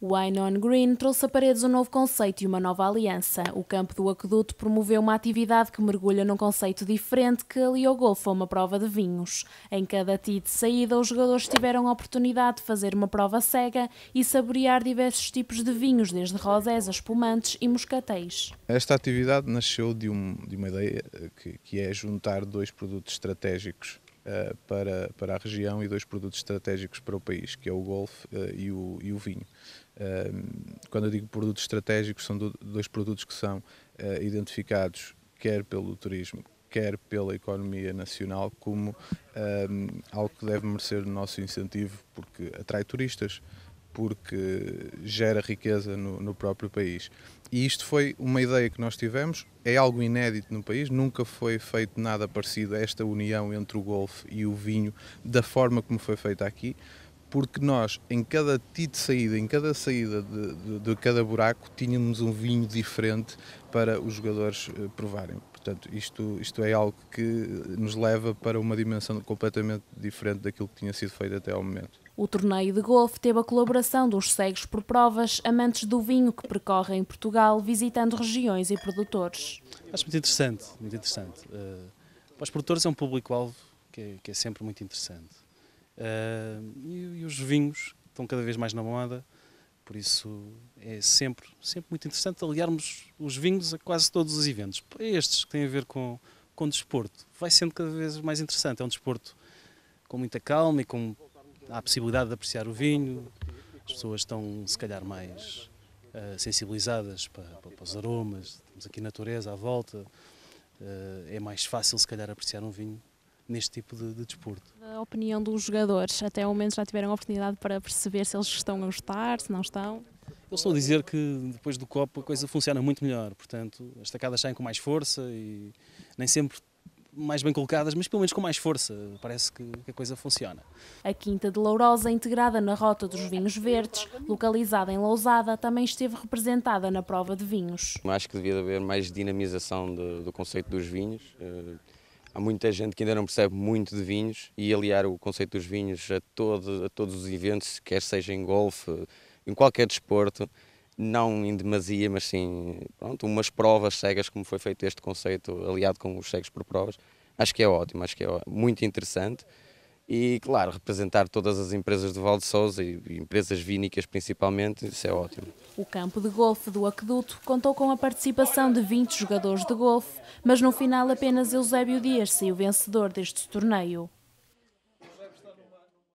on Green trouxe a paredes um novo conceito e uma nova aliança. O campo do aqueduto promoveu uma atividade que mergulha num conceito diferente que aliou o golfe a uma prova de vinhos. Em cada ti de saída, os jogadores tiveram a oportunidade de fazer uma prova cega e saborear diversos tipos de vinhos, desde rosés a espumantes e moscatéis. Esta atividade nasceu de, um, de uma ideia eh, que, que é juntar dois produtos estratégicos eh, para, para a região e dois produtos estratégicos para o país, que é o golfe uh, e, o, e o vinho. Eh, quando eu digo produtos estratégicos, são do, dois produtos que são identificados quer pelo turismo, quer pela economia nacional, como algo que deve merecer o nosso incentivo, porque atrai turistas porque gera riqueza no, no, próprio país. E isto foi uma ideia que nós tivemos, é algo inédito no país, nunca foi feito nada parecido a esta união entre o golfe e o vinho da forma como foi feita aqui, porque nós, em cada ti de saída, em cada saída de, de, de cada buraco, tínhamos um vinho diferente para os jogadores eh, provarem. Portanto, isto, isto é algo que eh, nos leva para uma dimensão completamente diferente daquilo que tinha sido feito até ao momento. O torneio de golfe teve a colaboração dos cegos por provas, amantes do vinho que percorrem Portugal, visitando regiões e produtores. Acho muito interessante, muito interessante. Uh, para os produtores é um público-alvo que, é, que, é, sempre muito interessante. Uh, e, e os vinhos estão cada vez mais na moda por isso é sempre, sempre muito interessante aliarmos os vinhos a quase todos os eventos. Estes que têm a ver com, com desporto, vai sendo cada vez mais interessante. É um desporto com muita calma e com a possibilidade de apreciar o vinho. As pessoas estão, se calhar, mais uh, sensibilizadas para, para, os aromas. Temos aqui natureza à volta. Uh, é mais fácil, se calhar, apreciar um vinho neste tipo de, de desporto. A opinião dos jogadores, até o momento já tiveram a oportunidade para perceber se eles estão a gostar, se não estão? eu estou a dizer que depois do copo a coisa funciona muito melhor, portanto as tacadas saem com mais força e nem sempre mais bem colocadas, mas pelo menos com mais força. Parece que, a coisa funciona. A Quinta de Lourosa, integrada na Rota dos Vinhos Verdes, localizada em Lousada, também esteve representada na prova de vinhos. Acho que devia haver mais dinamização do, do conceito dos vinhos. Eh, Há muita gente que ainda não percebe muito de vinhos e aliar o conceito dos vinhos a, todo, a todos os eventos, quer seja em golfe, em qualquer desporto, não em demasia, mas sim pronto, umas provas cegas, como foi feito este conceito, aliado com os cegos por provas, acho que é ótimo, acho que é muito interessante e, claro, representar todas as empresas de Val de Sousa e empresas vínicas principalmente, isso é ótimo. O campo de golfe do Aqueduto contou com a participação de 20 jogadores de golfe, mas no final apenas Eusébio Dias saiu vencedor deste torneio.